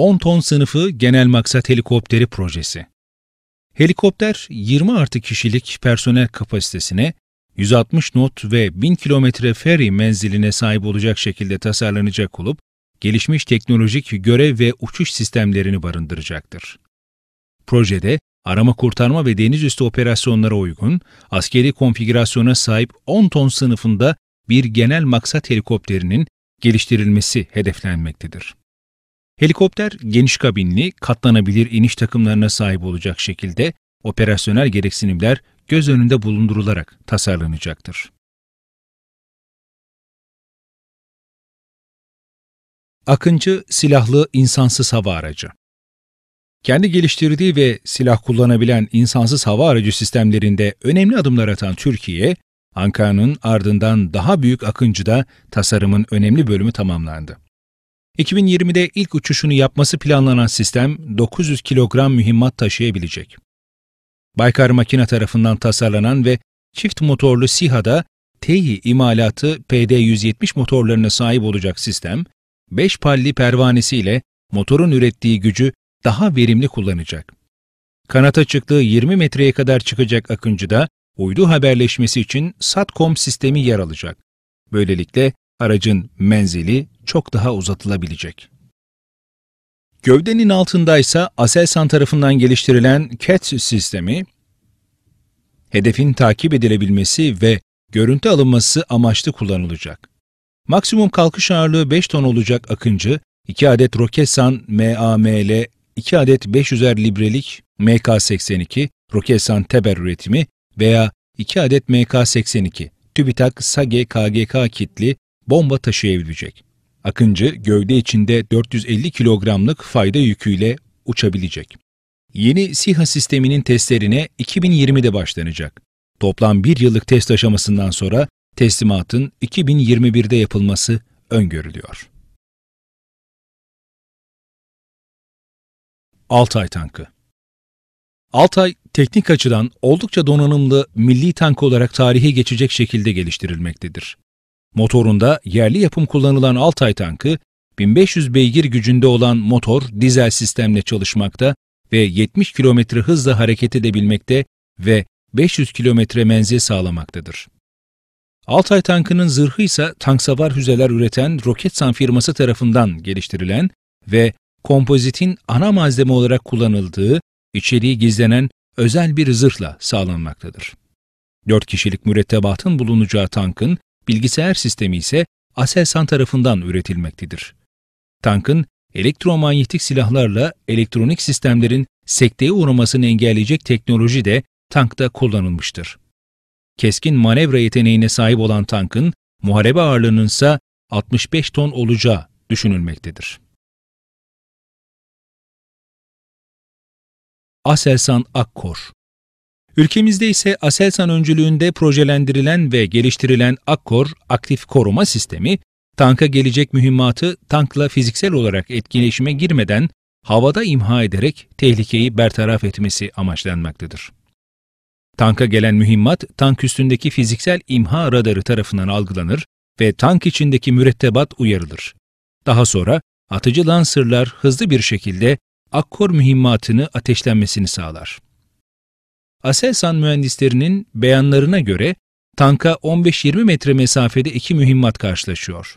10 ton sınıfı genel maksat helikopteri projesi. Helikopter 20 artı kişilik personel kapasitesine 160 not ve 1000 kilometre ferry menziline sahip olacak şekilde tasarlanacak olup, gelişmiş teknolojik görev ve uçuş sistemlerini barındıracaktır. Projede, arama kurtarma ve deniz üstü operasyonlara uygun, askeri konfigürasyona sahip 10 ton sınıfında bir genel maksat helikopterinin geliştirilmesi hedeflenmektedir. Helikopter geniş kabinli, katlanabilir iniş takımlarına sahip olacak şekilde operasyonel gereksinimler göz önünde bulundurularak tasarlanacaktır. Akıncı silahlı insansız hava aracı kendi geliştirdiği ve silah kullanabilen insansız hava aracı sistemlerinde önemli adımlar atan Türkiye, Ankara'nın ardından daha büyük Akıncı'da tasarımın önemli bölümü tamamlandı. 2020'de ilk uçuşunu yapması planlanan sistem 900 kilogram mühimmat taşıyabilecek. Baykar Makina tarafından tasarlanan ve çift motorlu SİHA'da TEİ imalatı PD-170 motorlarına sahip olacak sistem, 5 palli pervanesiyle motorun ürettiği gücü daha verimli kullanacak. Kanat açıklığı 20 metreye kadar çıkacak Akıncı'da uydu haberleşmesi için SATCOM sistemi yer alacak. Böylelikle aracın menzili çok daha uzatılabilecek. Gövdenin altında ise Aselsan tarafından geliştirilen CAT sistemi, hedefin takip edilebilmesi ve görüntü alınması amaçlı kullanılacak. Maksimum kalkış ağırlığı 5 ton olacak Akıncı, 2 adet Roketsan MAML, 2 adet 500'er librelik MK82, Roketsan Teber üretimi veya 2 adet MK82, TÜBİTAK SAGE KGK kitli bomba taşıyabilecek. Akıncı gövde içinde 450 kilogramlık fayda yüküyle uçabilecek. Yeni SİHA sisteminin testlerine 2020'de başlanacak. Toplam bir yıllık test aşamasından sonra teslimatın 2021'de yapılması öngörülüyor. Altay Tankı Altay, teknik açıdan oldukça donanımlı milli tank olarak tarihe geçecek şekilde geliştirilmektedir. Motorunda yerli yapım kullanılan Altay tankı, 1500 beygir gücünde olan motor dizel sistemle çalışmakta ve 70 km hızla hareket edebilmekte ve 500 km menzil sağlamaktadır. Altay tankının zırhı ise tank savar füzeler üreten Roketsan firması tarafından geliştirilen ve kompozitin ana malzeme olarak kullanıldığı, içeriği gizlenen özel bir zırhla sağlanmaktadır. 4 kişilik mürettebatın bulunacağı tankın Bilgisayar sistemi ise Aselsan tarafından üretilmektedir. Tankın elektromanyetik silahlarla elektronik sistemlerin sekteye uğramasını engelleyecek teknoloji de tankta kullanılmıştır. Keskin manevra yeteneğine sahip olan tankın muharebe ağırlığının ise 65 ton olacağı düşünülmektedir. Aselsan Akkor Ülkemizde ise Aselsan öncülüğünde projelendirilen ve geliştirilen Akkor aktif koruma sistemi, tanka gelecek mühimmatı tankla fiziksel olarak etkileşime girmeden havada imha ederek tehlikeyi bertaraf etmesi amaçlanmaktadır. Tanka gelen mühimmat, tank üstündeki fiziksel imha radarı tarafından algılanır ve tank içindeki mürettebat uyarılır. Daha sonra atıcı lansırlar hızlı bir şekilde akkor mühimmatını ateşlenmesini sağlar. Aselsan mühendislerinin beyanlarına göre tanka 15-20 metre mesafede iki mühimmat karşılaşıyor.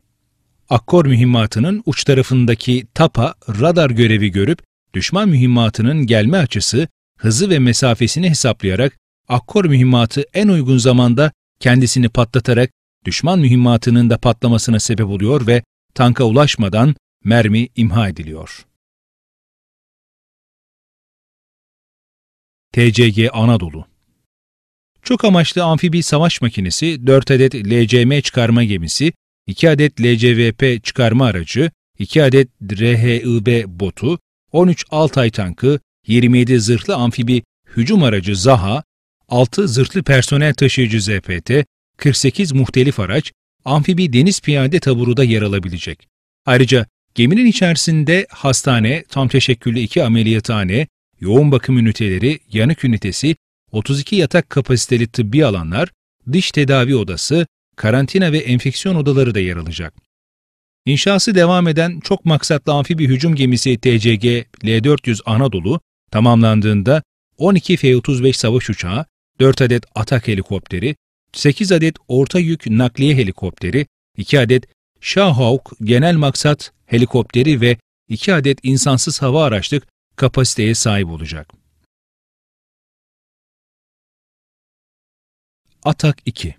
Akkor mühimmatının uç tarafındaki tapa radar görevi görüp düşman mühimmatının gelme açısı, hızı ve mesafesini hesaplayarak Akkor mühimmatı en uygun zamanda kendisini patlatarak düşman mühimmatının da patlamasına sebep oluyor ve tanka ulaşmadan mermi imha ediliyor. TCG Anadolu Çok amaçlı amfibi savaş makinesi, 4 adet LCM çıkarma gemisi, 2 adet LCVP çıkarma aracı, 2 adet RHIB botu, 13 Altay tankı, 27 zırhlı amfibi hücum aracı Zaha, 6 zırhlı personel taşıyıcı ZPT, 48 muhtelif araç, amfibi deniz piyade da yer alabilecek. Ayrıca geminin içerisinde hastane, tam teşekküllü 2 ameliyathane, yoğun bakım üniteleri, yanık ünitesi, 32 yatak kapasiteli tıbbi alanlar, diş tedavi odası, karantina ve enfeksiyon odaları da yer alacak. İnşası devam eden çok maksatlı amfibi hücum gemisi TCG L-400 Anadolu tamamlandığında 12 F-35 savaş uçağı, 4 adet atak helikopteri, 8 adet orta yük nakliye helikopteri, 2 adet Shahawk genel maksat helikopteri ve 2 adet insansız hava araçlık kapasiteye sahip olacak. Atak 2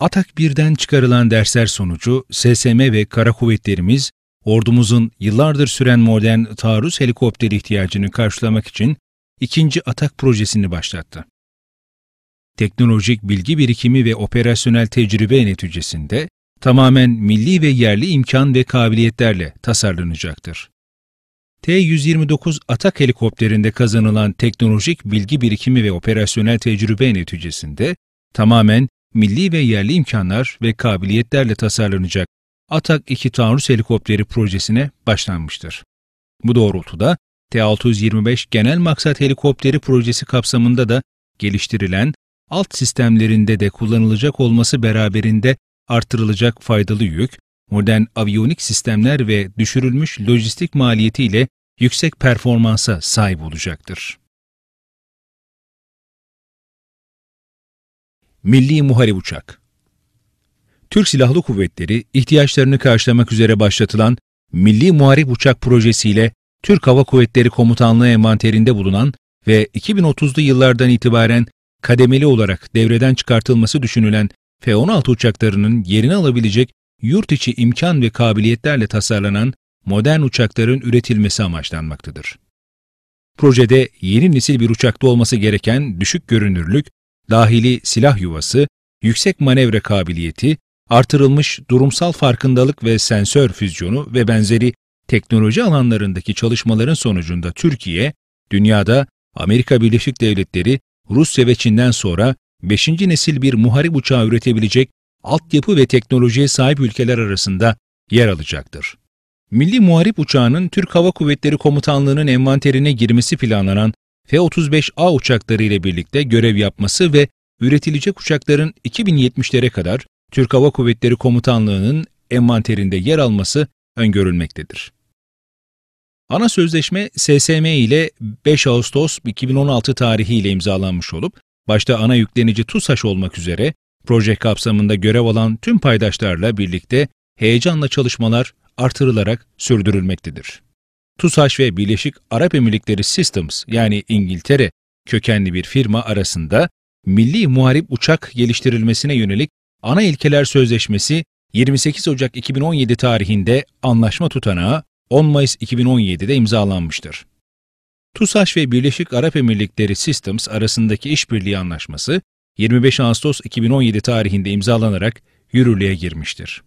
Atak 1'den çıkarılan dersler sonucu SSM ve Kara Kuvvetlerimiz, ordumuzun yıllardır süren modern taarruz helikopter ihtiyacını karşılamak için ikinci atak projesini başlattı. Teknolojik bilgi birikimi ve operasyonel tecrübe neticesinde tamamen milli ve yerli imkan ve kabiliyetlerle tasarlanacaktır. T-129 Atak helikopterinde kazanılan teknolojik bilgi birikimi ve operasyonel tecrübe neticesinde tamamen milli ve yerli imkanlar ve kabiliyetlerle tasarlanacak Atak 2 Taarruz helikopteri projesine başlanmıştır. Bu doğrultuda T-625 genel maksat helikopteri projesi kapsamında da geliştirilen alt sistemlerinde de kullanılacak olması beraberinde artırılacak faydalı yük, modern aviyonik sistemler ve düşürülmüş lojistik maliyetiyle yüksek performansa sahip olacaktır. Milli Muharip Uçak Türk Silahlı Kuvvetleri ihtiyaçlarını karşılamak üzere başlatılan Milli Muharip Uçak projesiyle Türk Hava Kuvvetleri Komutanlığı envanterinde bulunan ve 2030'lu yıllardan itibaren kademeli olarak devreden çıkartılması düşünülen F-16 uçaklarının yerini alabilecek yurt içi imkan ve kabiliyetlerle tasarlanan modern uçakların üretilmesi amaçlanmaktadır. Projede yeni nesil bir uçakta olması gereken düşük görünürlük, dahili silah yuvası, yüksek manevra kabiliyeti, artırılmış durumsal farkındalık ve sensör füzyonu ve benzeri teknoloji alanlarındaki çalışmaların sonucunda Türkiye, dünyada Amerika Birleşik Devletleri, Rusya ve Çin'den sonra 5. nesil bir muharip uçağı üretebilecek altyapı ve teknolojiye sahip ülkeler arasında yer alacaktır. Milli Muharip Uçağı'nın Türk Hava Kuvvetleri Komutanlığı'nın envanterine girmesi planlanan F-35A uçakları ile birlikte görev yapması ve üretilecek uçakların 2070'lere kadar Türk Hava Kuvvetleri Komutanlığı'nın envanterinde yer alması öngörülmektedir. Ana sözleşme SSM ile 5 Ağustos 2016 tarihi ile imzalanmış olup, başta ana yüklenici TUSAŞ olmak üzere Proje kapsamında görev alan tüm paydaşlarla birlikte heyecanla çalışmalar artırılarak sürdürülmektedir. TUSAŞ ve Birleşik Arap Emirlikleri Systems yani İngiltere kökenli bir firma arasında milli muharip uçak geliştirilmesine yönelik Ana ilkeler Sözleşmesi 28 Ocak 2017 tarihinde anlaşma tutanağı 10 Mayıs 2017'de imzalanmıştır. TUSAŞ ve Birleşik Arap Emirlikleri Systems arasındaki işbirliği anlaşması 25 Ağustos 2017 tarihinde imzalanarak yürürlüğe girmiştir.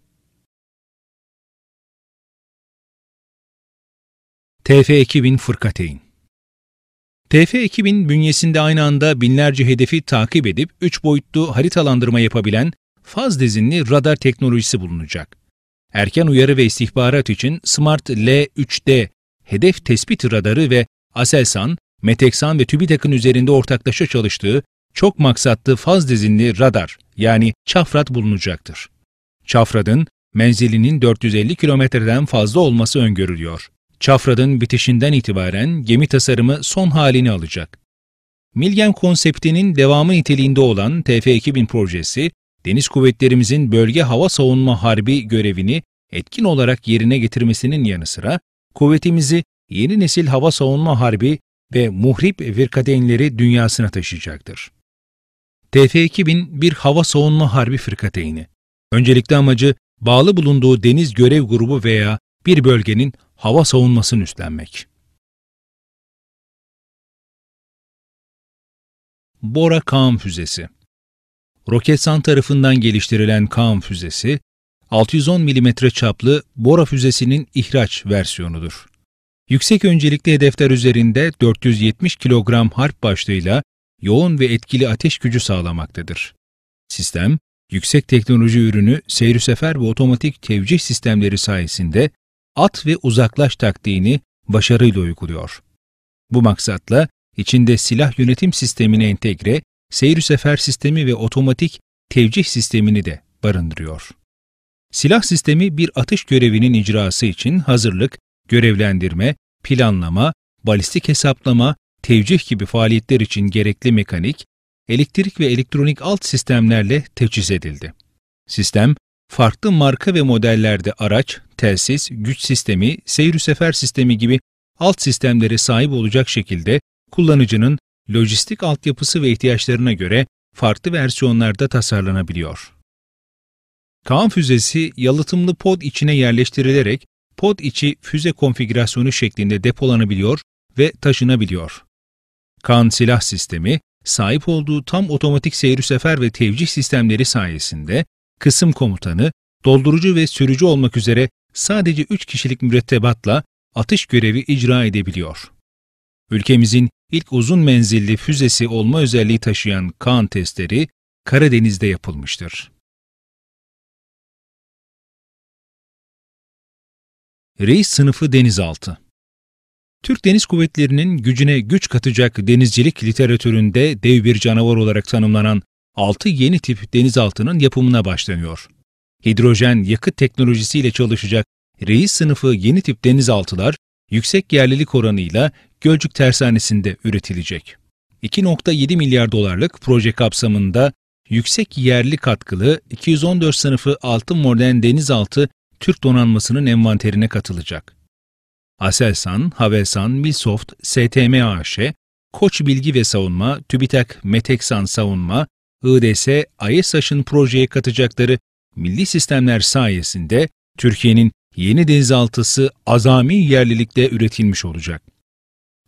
TF2000 Fırkateyn TF2000 bünyesinde aynı anda binlerce hedefi takip edip 3 boyutlu haritalandırma yapabilen faz dizinli radar teknolojisi bulunacak. Erken uyarı ve istihbarat için Smart L3D hedef tespit radarı ve Aselsan, Meteksan ve TÜBİTAK'ın üzerinde ortaklaşa çalıştığı çok maksatlı faz dizinli radar yani çafrat bulunacaktır. Çafradın menzilinin 450 kilometreden fazla olması öngörülüyor. Çafradın bitişinden itibaren gemi tasarımı son halini alacak. Milgem konseptinin devamı niteliğinde olan TF-2000 projesi, deniz kuvvetlerimizin bölge hava savunma harbi görevini etkin olarak yerine getirmesinin yanı sıra, kuvvetimizi yeni nesil hava savunma harbi ve muhrip virkadeynleri dünyasına taşıyacaktır. TF-2000 bir hava savunma harbi fırkateyni. Öncelikli amacı bağlı bulunduğu deniz görev grubu veya bir bölgenin hava savunmasını üstlenmek. Bora Kaan Füzesi Roketsan tarafından geliştirilen Kaan Füzesi, 610 mm çaplı Bora Füzesi'nin ihraç versiyonudur. Yüksek öncelikli hedefler üzerinde 470 kilogram harp başlığıyla yoğun ve etkili ateş gücü sağlamaktadır. Sistem, yüksek teknoloji ürünü sefer ve otomatik tevcih sistemleri sayesinde at ve uzaklaş taktiğini başarıyla uyguluyor. Bu maksatla içinde silah yönetim sistemine entegre sefer sistemi ve otomatik tevcih sistemini de barındırıyor. Silah sistemi bir atış görevinin icrası için hazırlık, görevlendirme, planlama, balistik hesaplama, tevcih gibi faaliyetler için gerekli mekanik, elektrik ve elektronik alt sistemlerle teçhiz edildi. Sistem, farklı marka ve modellerde araç, telsiz, güç sistemi, seyir sefer sistemi gibi alt sistemlere sahip olacak şekilde kullanıcının lojistik altyapısı ve ihtiyaçlarına göre farklı versiyonlarda tasarlanabiliyor. Kaan füzesi yalıtımlı pod içine yerleştirilerek pod içi füze konfigürasyonu şeklinde depolanabiliyor ve taşınabiliyor. Kan silah sistemi, sahip olduğu tam otomatik seyri sefer ve tevcih sistemleri sayesinde kısım komutanı, doldurucu ve sürücü olmak üzere sadece 3 kişilik mürettebatla atış görevi icra edebiliyor. Ülkemizin ilk uzun menzilli füzesi olma özelliği taşıyan Kaan testleri Karadeniz'de yapılmıştır. Reis sınıfı denizaltı Türk Deniz Kuvvetleri'nin gücüne güç katacak denizcilik literatüründe dev bir canavar olarak tanımlanan 6 yeni tip denizaltının yapımına başlanıyor. Hidrojen yakıt teknolojisiyle çalışacak reis sınıfı yeni tip denizaltılar yüksek yerlilik oranıyla Gölcük Tersanesi'nde üretilecek. 2.7 milyar dolarlık proje kapsamında yüksek yerli katkılı 214 sınıfı altın modern denizaltı Türk donanmasının envanterine katılacak. Aselsan, Havelsan, Milsoft, STM AŞ, Koç Bilgi ve Savunma, TÜBİTAK, Meteksan Savunma, IDS, AESAŞ'ın projeye katacakları milli sistemler sayesinde Türkiye'nin yeni denizaltısı azami yerlilikte üretilmiş olacak.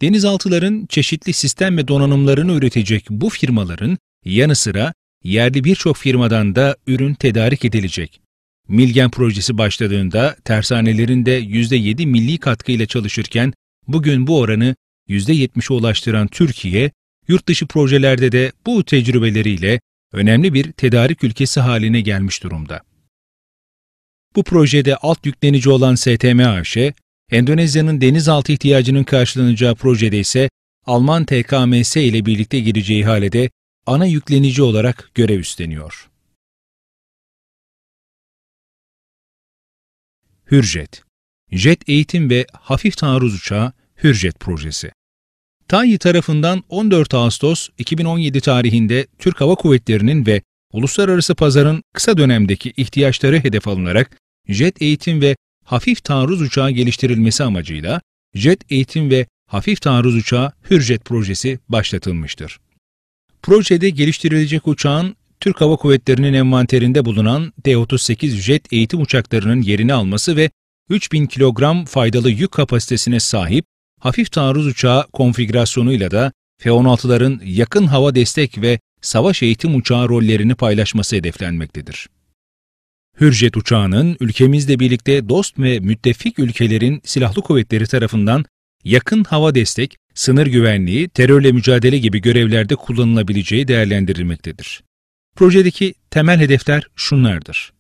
Denizaltıların çeşitli sistem ve donanımlarını üretecek bu firmaların yanı sıra yerli birçok firmadan da ürün tedarik edilecek. Milgen projesi başladığında tersanelerinde %7 milli katkıyla çalışırken bugün bu oranı %70'e ulaştıran Türkiye, yurt dışı projelerde de bu tecrübeleriyle önemli bir tedarik ülkesi haline gelmiş durumda. Bu projede alt yüklenici olan STM AŞ, Endonezya'nın denizaltı ihtiyacının karşılanacağı projede ise Alman TKMS ile birlikte gireceği halede ana yüklenici olarak görev üstleniyor. Hürjet Jet Eğitim ve Hafif Taarruz Uçağı Hürjet Projesi TAİ tarafından 14 Ağustos 2017 tarihinde Türk Hava Kuvvetleri'nin ve uluslararası pazarın kısa dönemdeki ihtiyaçları hedef alınarak jet eğitim ve hafif taarruz uçağı geliştirilmesi amacıyla jet eğitim ve hafif taarruz uçağı Hürjet projesi başlatılmıştır. Projede geliştirilecek uçağın Türk Hava Kuvvetleri'nin envanterinde bulunan d 38 jet eğitim uçaklarının yerini alması ve 3000 kilogram faydalı yük kapasitesine sahip hafif taarruz uçağı konfigürasyonuyla da F-16'ların yakın hava destek ve savaş eğitim uçağı rollerini paylaşması hedeflenmektedir. Hürjet uçağının ülkemizle birlikte dost ve müttefik ülkelerin silahlı kuvvetleri tarafından yakın hava destek, sınır güvenliği, terörle mücadele gibi görevlerde kullanılabileceği değerlendirilmektedir. Projedeki temel hedefler şunlardır.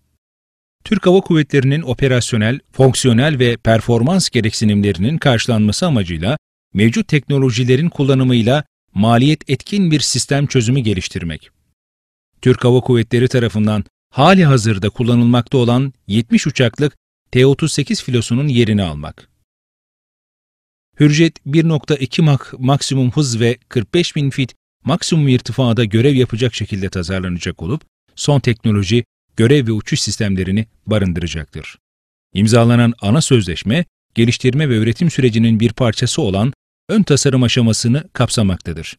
Türk Hava Kuvvetleri'nin operasyonel, fonksiyonel ve performans gereksinimlerinin karşılanması amacıyla mevcut teknolojilerin kullanımıyla maliyet etkin bir sistem çözümü geliştirmek. Türk Hava Kuvvetleri tarafından hali hazırda kullanılmakta olan 70 uçaklık T-38 filosunun yerini almak. Hürjet 1.2 Mach maksimum hız ve 45 bin fit maksimum irtifada görev yapacak şekilde tasarlanacak olup, son teknoloji, görev ve uçuş sistemlerini barındıracaktır. İmzalanan ana sözleşme, geliştirme ve üretim sürecinin bir parçası olan ön tasarım aşamasını kapsamaktadır.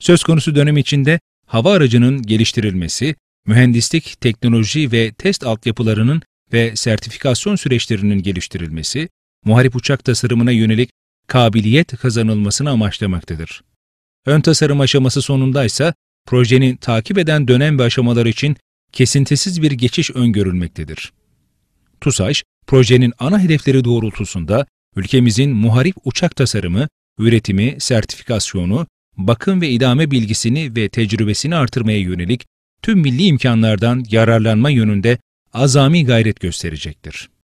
Söz konusu dönem içinde hava aracının geliştirilmesi, mühendislik, teknoloji ve test altyapılarının ve sertifikasyon süreçlerinin geliştirilmesi, muharip uçak tasarımına yönelik kabiliyet kazanılmasını amaçlamaktadır. Ön tasarım aşaması sonunda ise projenin takip eden dönem ve aşamalar için kesintisiz bir geçiş öngörülmektedir. TUSAŞ, projenin ana hedefleri doğrultusunda ülkemizin muharip uçak tasarımı, üretimi, sertifikasyonu, bakım ve idame bilgisini ve tecrübesini artırmaya yönelik tüm milli imkanlardan yararlanma yönünde azami gayret gösterecektir.